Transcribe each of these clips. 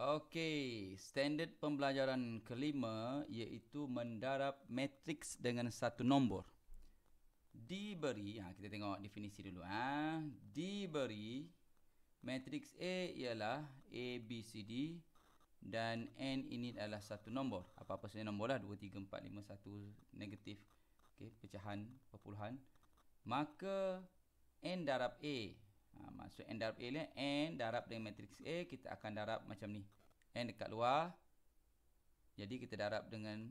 Okey, standard pembelajaran kelima iaitu mendarab matriks dengan satu nombor. Diberi, ha, kita tengok definisi dulu. Ha. Diberi, matriks A ialah A, B, C, D dan N ini adalah satu nombor. Apa-apa saja nombor lah, 2, 3, 4, 5, 1, negatif. okay? pecahan, perpuluhan. Maka, N darab A ha, Maksud N darab A ni N darab dengan matriks A Kita akan darab macam ni N dekat luar Jadi kita darab dengan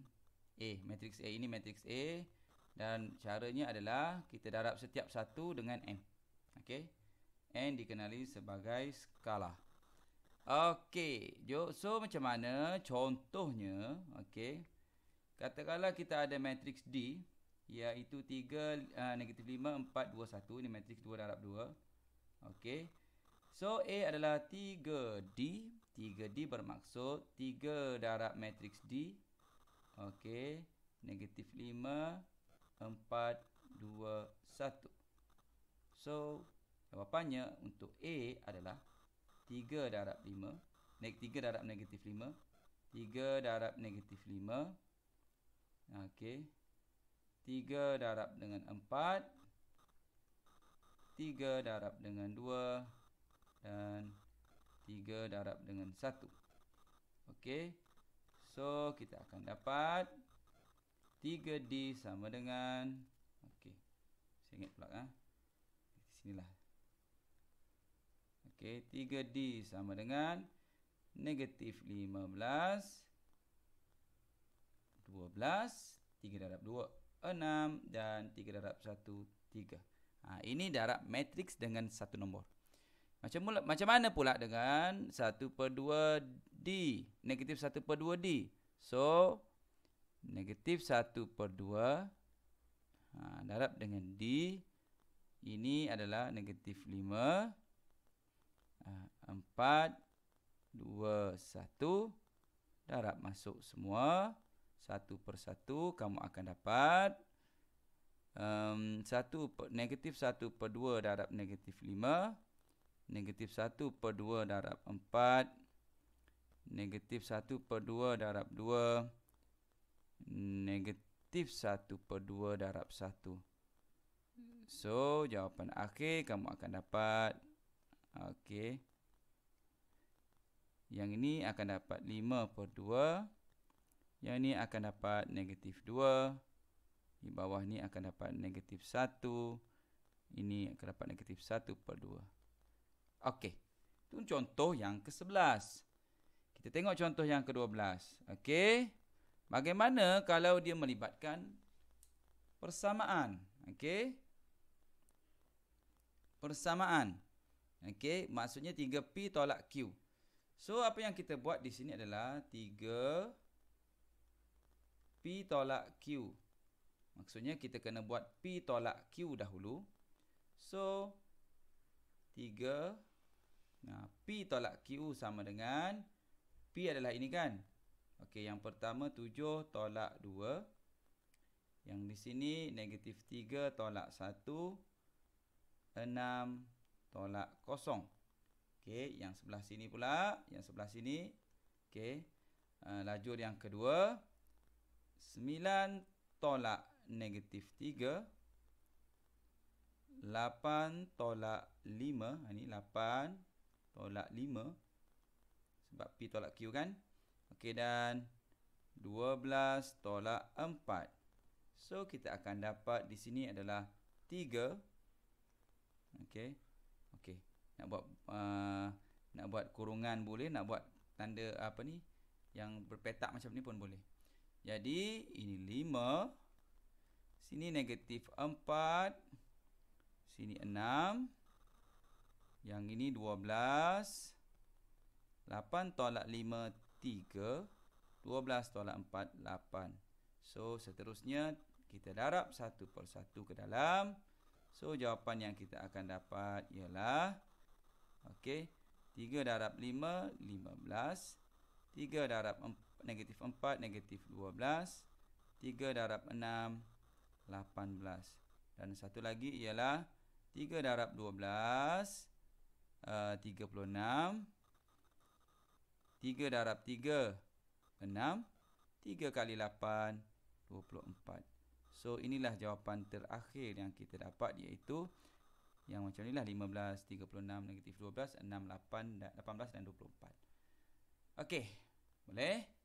A matriks A ini matriks A Dan caranya adalah Kita darab setiap satu dengan N Okay N dikenali sebagai skala Okey, Okay So macam mana contohnya okey? Katakanlah kita ada matriks D Iaitu 3, uh, ah, negatif 5, 4, 2, 1 Ini matriks 2 darab Okey. So A adalah 3D. 3D bermaksud 3 darab matriks D. Okey. Negatif 5, 4, 2, 1. So jawapannya untuk A adalah 3 darab 5. Neg 3 darab negatif 5. 3 darab negatif 5. Okey. 3 darab dengan 4. 3 darab dengan 2 dan 3 darab dengan 1. Okey. So kita akan dapat 3D sama dengan Okey. Saya ingat pula ah. Ha? sinilah. Okey, 3D sama dengan negatif 15 12 3 darab 2 6 dan 3 darab 1 3. Ha, ini darab matriks dengan satu nombor. Macam, mula, macam mana pula dengan 1 per 2D? Negatif 1 per 2D. So, negatif 1 per 2 ha, darab dengan D. Ini adalah negatif 5, 4, 2, 1. Darab masuk semua. Satu per satu kamu akan dapat 1 um, 1 per, negatif satu per dua darab negatif lima, negatif satu per dua darab empat, negatif satu per dua darab dua, negatif satu per dua darab satu. so jawapan akhir kamu akan dapat ok yang ini akan dapat 5 per 2 yang ini akan dapat negatif di bawah ni akan dapat negatif 1 Ini akan dapat negatif 1 per 2 Okey Itu contoh yang ke-11 Kita tengok contoh yang ke-12 Okey Bagaimana kalau dia melibatkan Persamaan Okey Persamaan Okey Maksudnya 3P tolak Q So apa yang kita buat di sini adalah 3 P tolak Q Maksudnya kita kena buat P tolak Q dahulu. So, 3. Nah, P tolak Q sama dengan P adalah ini kan? Okey, yang pertama 7 tolak 2. Yang di sini negatif 3 tolak 1. 6 tolak kosong. Okey, yang sebelah sini pula. Yang sebelah sini. Okey, uh, lajur yang kedua. 9 tolak negatif 3 8 tolak 5 Ini 8 tolak 5 Sebab P tolak Q kan Okey dan 12 tolak 4 So kita akan dapat di sini adalah 3 Okey Okey Nak buat uh, Nak buat kurungan boleh Nak buat tanda apa ni Yang berpetak macam ni pun boleh jadi ini Sini negatif 4. Sini 6. Yang ini 12. 8 tolak 5, 3. 12 tolak 4, 8. So, seterusnya kita darab satu per satu ke dalam. So, jawapan yang kita akan dapat ialah... Okey. 3 darab 5, 15. 3 darab negatif 4, negatif 12. 3 darab 6, 18 Dan satu lagi ialah 3 darab 12 uh, 36 3 darab 3 6 3 kali 8 24 So inilah jawapan terakhir yang kita dapat iaitu Yang macam inilah 15, 36, negatif 12, 6, 8, 18 dan 24 Okey, boleh?